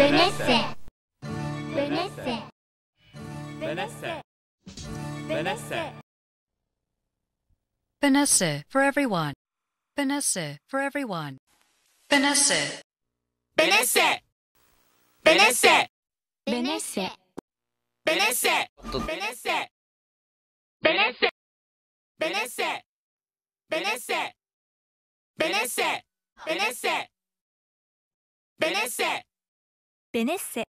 Benesse. Benesse. Benesse. Benesse. Benesse for everyone. Benesse for everyone. Benesse. Benesse. Benesse. Benesse. Benesse. Benesse. Benesse. Benesse. Benesse. Benesse. Benesse. Benesse. ベネッセ